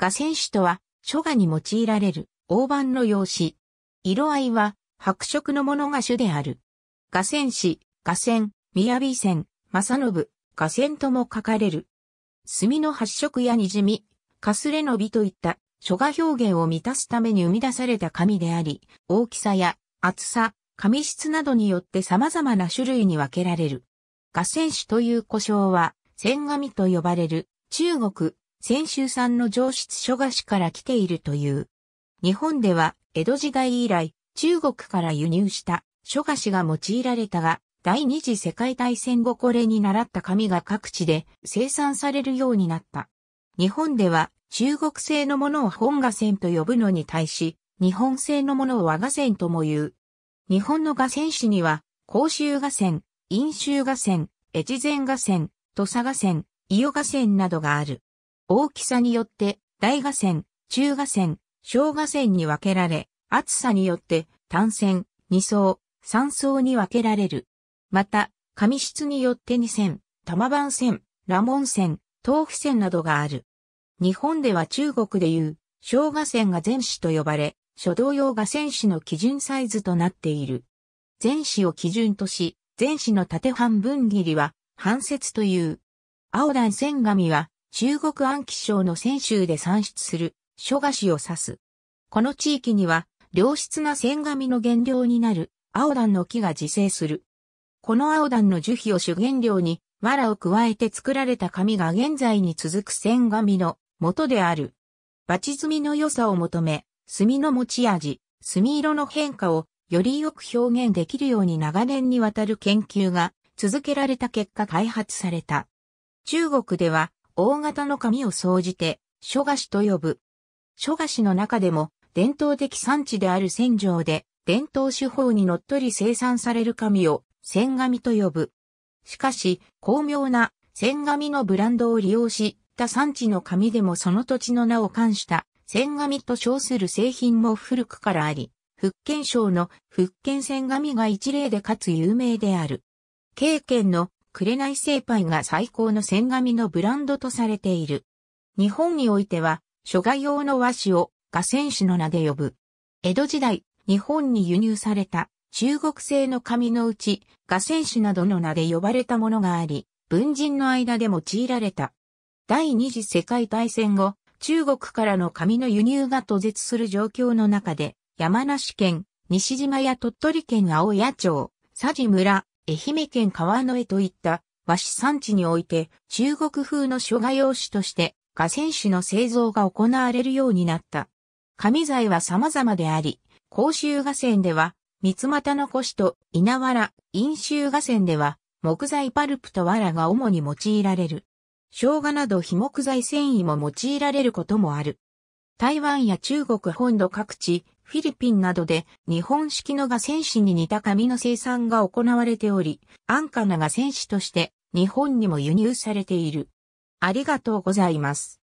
画選手とは、書画に用いられる、大判の用紙。色合いは、白色のものが主である。画選紙、画宮雅線、正信、画線とも書かれる。墨の発色や滲み、かすれの美といった書画表現を満たすために生み出された紙であり、大きさや厚さ、紙質などによって様々な種類に分けられる。画線紙という呼称は、線紙と呼ばれる中国、泉州産の上質書菓子から来ているという。日本では江戸時代以来中国から輸入した書菓子が用いられたが、第二次世界大戦後これに習った紙が各地で生産されるようになった。日本では中国製のものを本画線と呼ぶのに対し、日本製のものを和画線とも言う。日本の画線紙には、甲州画線、陰州画線、越前画線、土佐画線、伊予画線などがある。大きさによって大河川、中河川、小河川に分けられ、厚さによって単線、二層、三層に分けられる。また、紙質によって二線、玉番線、ラモン線、豆腐線などがある。日本では中国でいう、小河川が全市と呼ばれ、書道用が川市の基準サイズとなっている。全市を基準とし、全市の縦半分切りは、半節という。青段線紙は、中国安徽省の泉州で産出する書菓子を指す。この地域には良質な線紙の原料になる青団の木が自生する。この青団の樹皮を主原料に藁を加えて作られた紙が現在に続く線紙の元である。バチ積みの良さを求め、墨の持ち味、墨色の変化をよりよく表現できるように長年にわたる研究が続けられた結果開発された。中国では大型の紙を総じて、諸菓子と呼ぶ。諸菓子の中でも、伝統的産地である戦場で、伝統手法にのっとり生産される紙を、千紙と呼ぶ。しかし、巧妙な千紙のブランドを利用した産地の紙でもその土地の名を冠した千紙と称する製品も古くからあり、福建省の福建千紙が一例でかつ有名である。経験の紅製パイが最高の千紙のブランドとされている。日本においては、諸外用の和紙を河川紙の名で呼ぶ。江戸時代、日本に輸入された中国製の紙のうち、河川紙などの名で呼ばれたものがあり、文人の間で用いられた。第二次世界大戦後、中国からの紙の輸入が途絶する状況の中で、山梨県、西島や鳥取県青谷町、佐治村、愛媛県川之江といった和紙産地において中国風の諸画用紙として河川紙の製造が行われるようになった。紙材は様々であり、甲州河川では三股の腰と稲わら、陰州河川では木材パルプと藁が主に用いられる。生姜など非木材繊維も用いられることもある。台湾や中国本土各地、フィリピンなどで日本式のが戦士に似た紙の生産が行われており、安価なが戦士として日本にも輸入されている。ありがとうございます。